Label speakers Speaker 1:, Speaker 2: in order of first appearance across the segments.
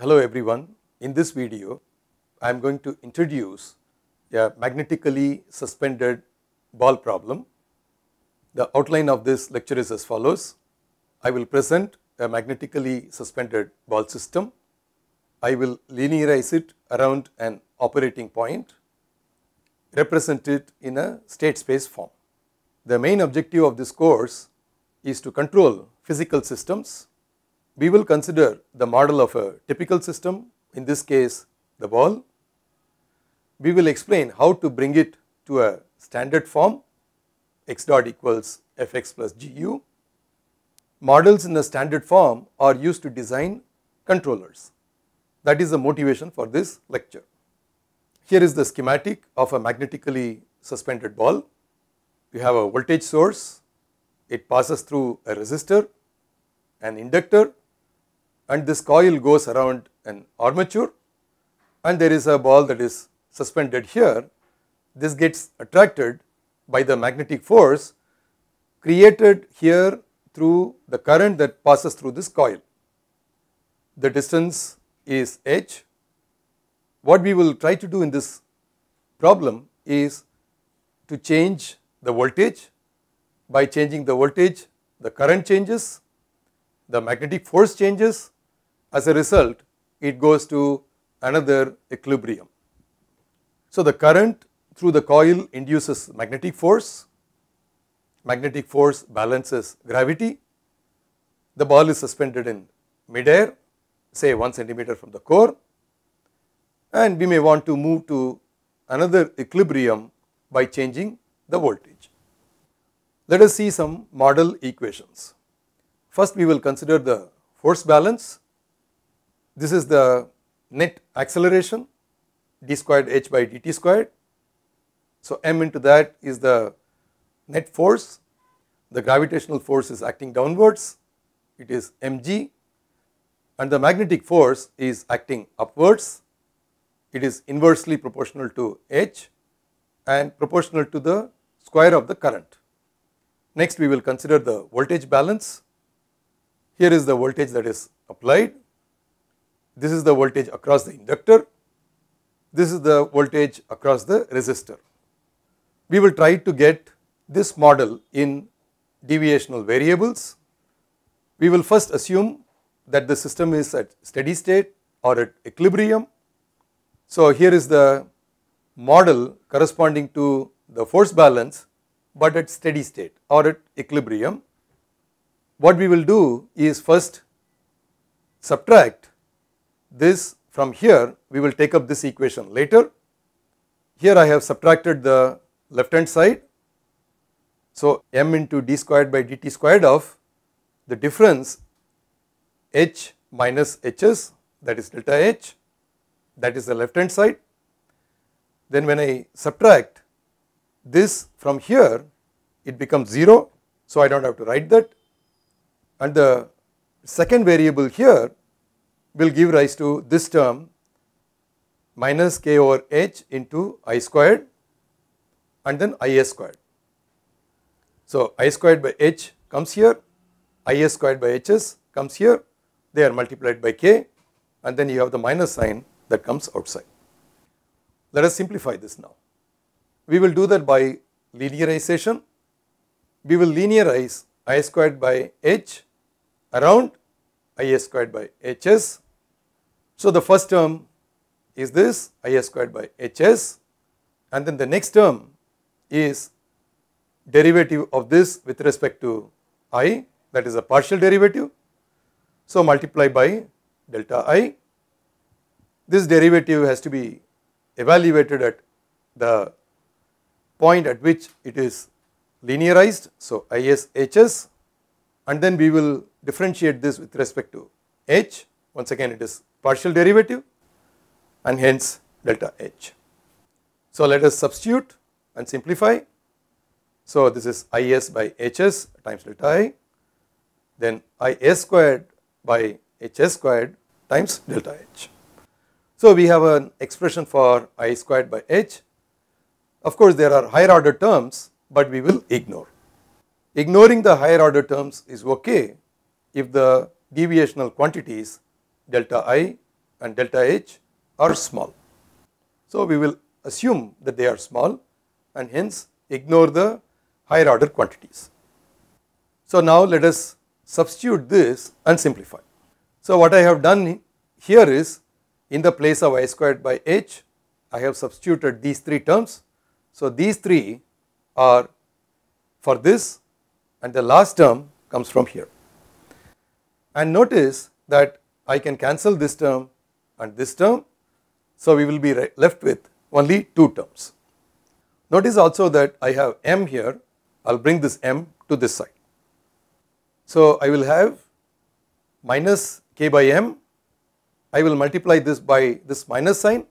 Speaker 1: Hello everyone. In this video, I am going to introduce a magnetically suspended ball problem. The outline of this lecture is as follows. I will present a magnetically suspended ball system. I will linearize it around an operating point, represent it in a state space form. The main objective of this course is to control physical systems we will consider the model of a typical system, in this case the ball. We will explain how to bring it to a standard form x dot equals f x plus g u. Models in the standard form are used to design controllers. That is the motivation for this lecture. Here is the schematic of a magnetically suspended ball. You have a voltage source, it passes through a resistor, an inductor and this coil goes around an armature and there is a ball that is suspended here. This gets attracted by the magnetic force created here through the current that passes through this coil. The distance is h. What we will try to do in this problem is to change the voltage. By changing the voltage, the current changes, the magnetic force changes as a result, it goes to another equilibrium. So, the current through the coil induces magnetic force, magnetic force balances gravity, the ball is suspended in midair say 1 centimeter from the core and we may want to move to another equilibrium by changing the voltage. Let us see some model equations. First we will consider the force balance this is the net acceleration d squared h by dt squared. So, m into that is the net force, the gravitational force is acting downwards, it is mg and the magnetic force is acting upwards, it is inversely proportional to h and proportional to the square of the current. Next we will consider the voltage balance. Here is the voltage that is applied this is the voltage across the inductor. This is the voltage across the resistor. We will try to get this model in deviational variables. We will first assume that the system is at steady state or at equilibrium. So, here is the model corresponding to the force balance, but at steady state or at equilibrium. What we will do is first subtract this from here we will take up this equation later. Here I have subtracted the left hand side. So, m into d squared by dt squared of the difference h minus hs that is delta h that is the left hand side. Then when I subtract this from here it becomes 0. So, I do not have to write that and the second variable here will give rise to this term minus k over h into i squared and then i s squared. So, i squared by h comes here, i s squared by h s comes here, they are multiplied by k and then you have the minus sign that comes outside. Let us simplify this now. We will do that by linearization. We will linearize i squared by h around i s squared by Hs. So, the first term is this i s squared by Hs and then the next term is derivative of this with respect to I that is a partial derivative. So, multiply by delta I. This derivative has to be evaluated at the point at which it is linearized. So, Is Hs and then we will differentiate this with respect to h once again it is partial derivative and hence delta h. So, let us substitute and simplify. So, this is I s by h s times delta i then I s squared by h s squared times delta h. So, we have an expression for I squared by h. Of course, there are higher order terms, but we will ignore. Ignoring the higher order terms is okay if the deviational quantities delta i and delta h are small. So, we will assume that they are small and hence ignore the higher order quantities. So, now let us substitute this and simplify. So, what I have done here is in the place of i squared by h, I have substituted these three terms. So, these three are for this and the last term comes from here. And notice that I can cancel this term and this term. So, we will be left with only two terms. Notice also that I have m here, I will bring this m to this side. So, I will have minus k by m, I will multiply this by this minus sign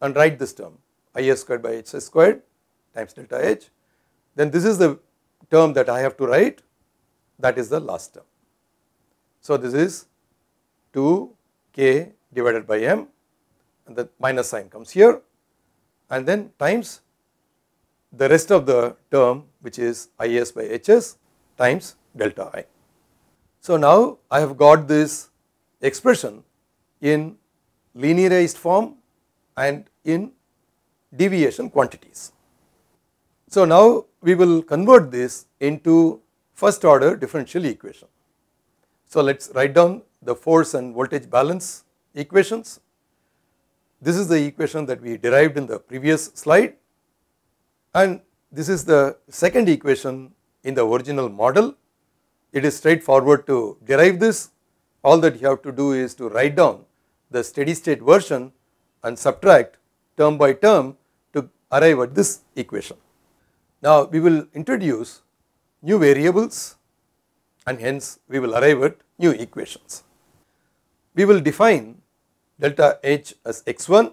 Speaker 1: and write this term i s squared by h s squared times delta h. Then this is the term that I have to write that is the last term. So, this is 2k divided by m and the minus sign comes here and then times the rest of the term which is is by hs times delta i. So, now I have got this expression in linearized form and in deviation quantities. So now we will convert this into first order differential equation. So let us write down the force and voltage balance equations. This is the equation that we derived in the previous slide and this is the second equation in the original model. It is straightforward to derive this. All that you have to do is to write down the steady state version and subtract term by term to arrive at this equation. Now, we will introduce new variables and hence we will arrive at new equations. We will define delta H as x1.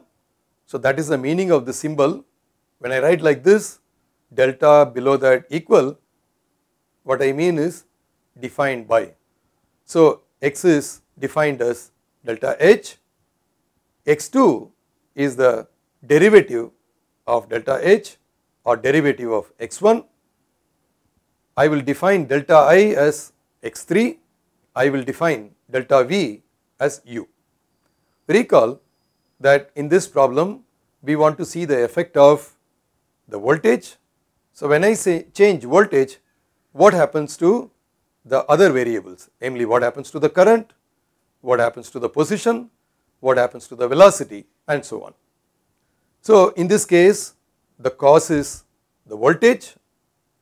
Speaker 1: So, that is the meaning of the symbol. When I write like this delta below that equal, what I mean is defined by. So, x is defined as delta H, x2 is the derivative of delta H or derivative of x1. I will define delta i as x3, I will define delta v as u. Recall that in this problem we want to see the effect of the voltage. So, when I say change voltage, what happens to the other variables, namely what happens to the current, what happens to the position, what happens to the velocity and so on. So, in this case the cos is the voltage,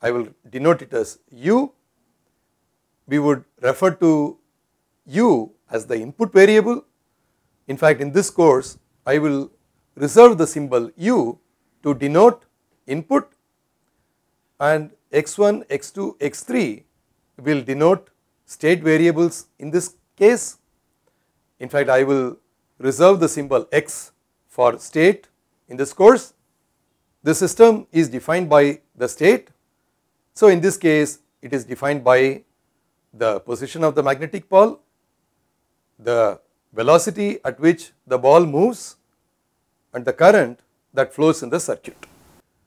Speaker 1: I will denote it as u. We would refer to u as the input variable. In fact, in this course, I will reserve the symbol u to denote input and x1, x2, x3 will denote state variables in this case. In fact, I will reserve the symbol x for state in this course the system is defined by the state. So, in this case it is defined by the position of the magnetic pole, the velocity at which the ball moves and the current that flows in the circuit.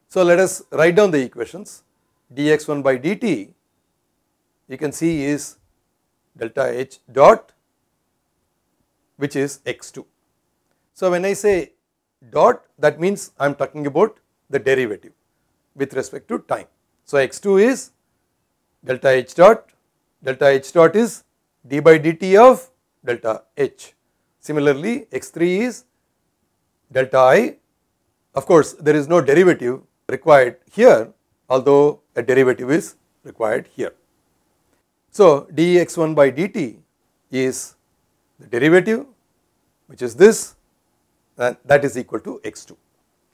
Speaker 1: So, let us write down the equations dx1 by dt you can see is delta h dot which is x2. So, when I say dot that means I am talking about the derivative with respect to time. So, x 2 is delta h dot, delta h dot is d by dt of delta h. Similarly, x 3 is delta i, of course, there is no derivative required here, although a derivative is required here. So, dx1 by dt is the derivative which is this and that is equal to x2.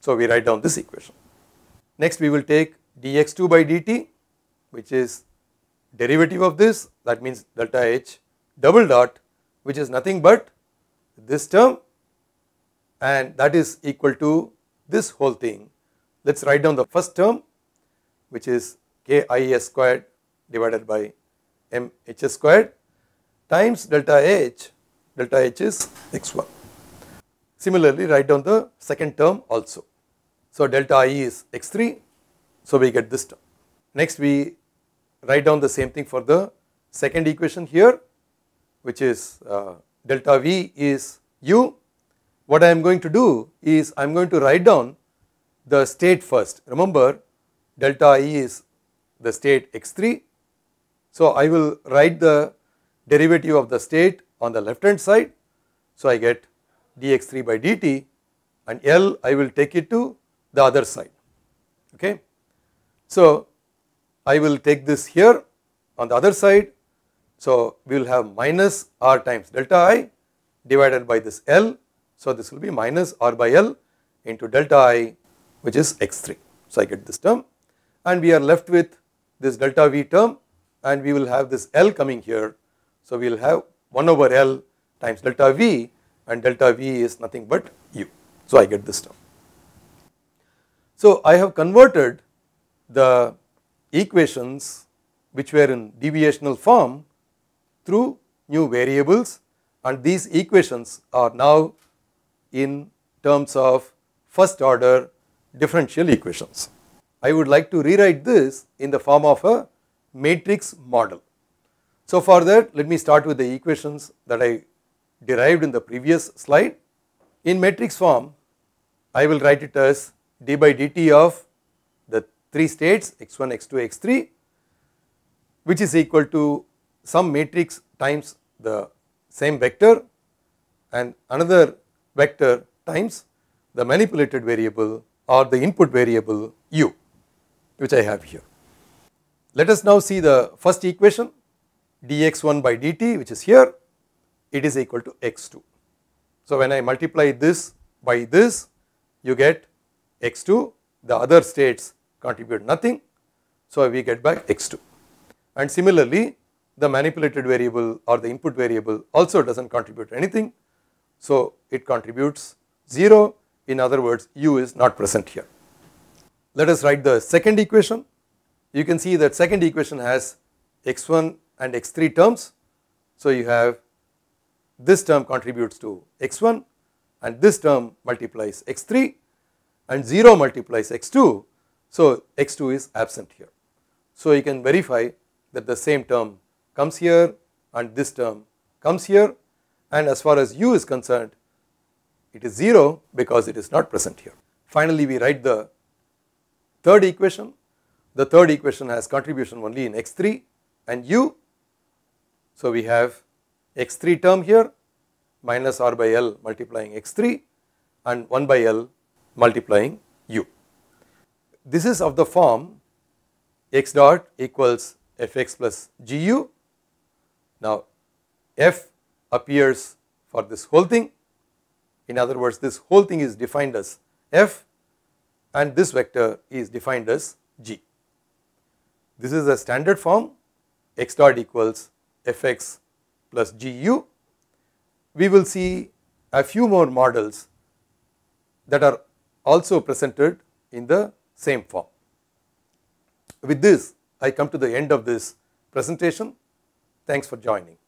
Speaker 1: So, we write down this equation. Next we will take dx2 by dt which is derivative of this that means delta h double dot which is nothing but this term and that is equal to this whole thing. Let us write down the first term which is k i s squared divided by m h s squared times delta h, delta h is x1. Similarly, write down the second term also. So, delta E is x3. So, we get this term. Next, we write down the same thing for the second equation here, which is uh, delta V is u. What I am going to do is I am going to write down the state first. Remember, delta E is the state x3. So, I will write the derivative of the state on the left hand side. So, I get dx3 by dt and L I will take it to the other side okay. So I will take this here on the other side so we will have minus r times delta i divided by this L so this will be minus r by L into delta i which is x3 so I get this term and we are left with this delta v term and we will have this L coming here so we will have 1 over L times delta v and delta v is nothing but u. So I get this term. So, I have converted the equations which were in deviational form through new variables and these equations are now in terms of first order differential equations. I would like to rewrite this in the form of a matrix model. So, for that let me start with the equations that I derived in the previous slide. In matrix form I will write it as d by dt of the 3 states x1, x2, x3 which is equal to some matrix times the same vector and another vector times the manipulated variable or the input variable u which I have here. Let us now see the first equation dx1 by dt which is here it is equal to x2. So, when I multiply this by this you get x 2 the other states contribute nothing. So, we get back x 2 and similarly the manipulated variable or the input variable also does not contribute anything. So, it contributes 0 in other words u is not present here. Let us write the second equation. You can see that second equation has x1 and x3 terms. So, you have this term contributes to x1 and this term multiplies x3 and 0 multiplies x2. So, x2 is absent here. So, you can verify that the same term comes here and this term comes here and as far as u is concerned it is 0 because it is not present here. Finally, we write the third equation. The third equation has contribution only in x3 and u. So, we have x3 term here minus r by L multiplying x3 and 1 by L multiplying u. This is of the form x dot equals fx plus gu. Now, f appears for this whole thing. In other words, this whole thing is defined as f and this vector is defined as g. This is a standard form x dot equals fx plus gu. We will see a few more models that are also presented in the same form. With this, I come to the end of this presentation. Thanks for joining.